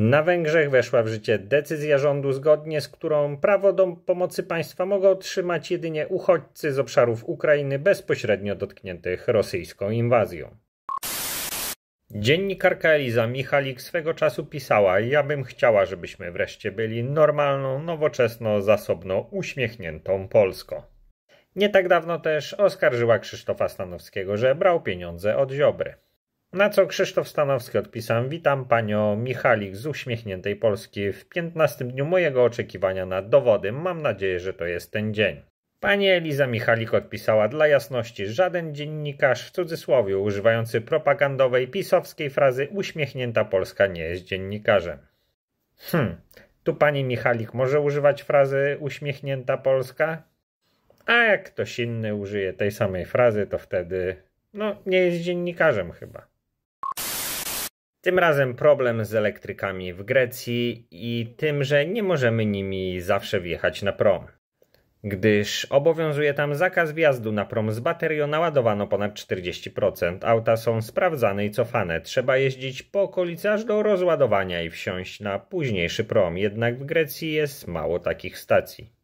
Na Węgrzech weszła w życie decyzja rządu, zgodnie z którą prawo do pomocy państwa mogą otrzymać jedynie uchodźcy z obszarów Ukrainy bezpośrednio dotkniętych rosyjską inwazją. Dziennikarka Eliza Michalik swego czasu pisała: Ja bym chciała, żebyśmy wreszcie byli normalną, nowoczesną, zasobną, uśmiechniętą Polską. Nie tak dawno też oskarżyła Krzysztofa Stanowskiego, że brał pieniądze od Ziobry. Na co Krzysztof Stanowski odpisał: Witam panią Michalik z uśmiechniętej Polski w 15 dniu mojego oczekiwania na dowody. Mam nadzieję, że to jest ten dzień. Pani Eliza Michalik odpisała dla jasności, żaden dziennikarz w cudzysłowie używający propagandowej pisowskiej frazy uśmiechnięta Polska nie jest dziennikarzem. Hmm, tu pani Michalik może używać frazy uśmiechnięta Polska? A jak ktoś inny użyje tej samej frazy, to wtedy, no, nie jest dziennikarzem chyba. Tym razem problem z elektrykami w Grecji i tym, że nie możemy nimi zawsze wjechać na prom. Gdyż obowiązuje tam zakaz wjazdu na prom z baterią naładowano ponad 40%, auta są sprawdzane i cofane, trzeba jeździć po okolicy aż do rozładowania i wsiąść na późniejszy prom, jednak w Grecji jest mało takich stacji.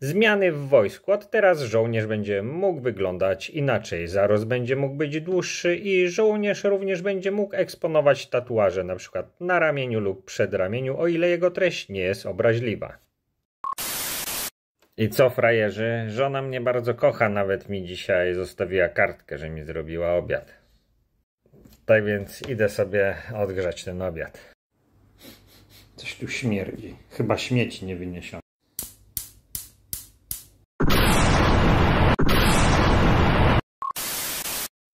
Zmiany w wojsku. Od teraz żołnierz będzie mógł wyglądać inaczej. Zarost będzie mógł być dłuższy i żołnierz również będzie mógł eksponować tatuaże np. Na, na ramieniu lub przedramieniu, o ile jego treść nie jest obraźliwa. I co, frajerzy? Żona mnie bardzo kocha, nawet mi dzisiaj zostawiła kartkę, że mi zrobiła obiad. Tak więc idę sobie odgrzać ten obiad. Coś tu śmierdzi. Chyba śmieci nie wyniesiono.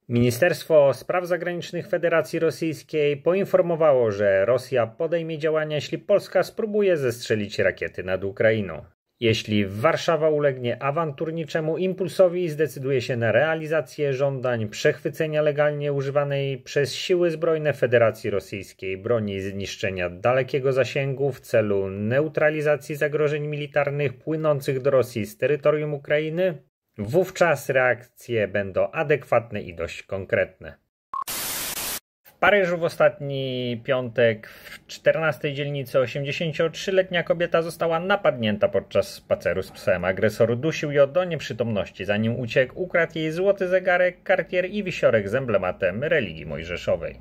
Ministerstwo Spraw Zagranicznych Federacji Rosyjskiej poinformowało, że Rosja podejmie działania, jeśli Polska spróbuje zestrzelić rakiety nad Ukrainą. Jeśli Warszawa ulegnie awanturniczemu impulsowi i zdecyduje się na realizację żądań przechwycenia legalnie używanej przez siły zbrojne Federacji Rosyjskiej broni zniszczenia dalekiego zasięgu w celu neutralizacji zagrożeń militarnych płynących do Rosji z terytorium Ukrainy, Wówczas reakcje będą adekwatne i dość konkretne. W Paryżu w ostatni piątek w 14 dzielnicy 83-letnia kobieta została napadnięta podczas spaceru z psem. Agresor dusił ją do nieprzytomności. Zanim uciekł, ukradł jej złoty zegarek, kartier i wisiorek z emblematem religii mojżeszowej.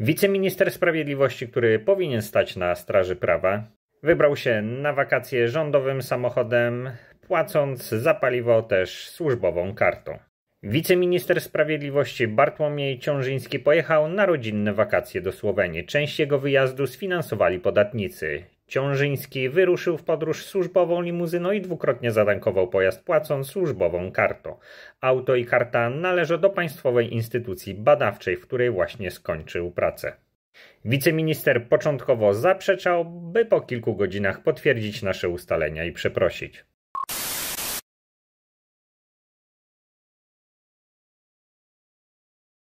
Wiceminister Sprawiedliwości, który powinien stać na straży prawa, wybrał się na wakacje rządowym samochodem płacąc za paliwo też służbową kartą. Wiceminister Sprawiedliwości Bartłomiej Ciążyński pojechał na rodzinne wakacje do Słowenii. Część jego wyjazdu sfinansowali podatnicy. Ciążyński wyruszył w podróż służbową limuzyną i dwukrotnie zatankował pojazd płacąc służbową kartą. Auto i karta należą do Państwowej Instytucji Badawczej, w której właśnie skończył pracę. Wiceminister początkowo zaprzeczał, by po kilku godzinach potwierdzić nasze ustalenia i przeprosić.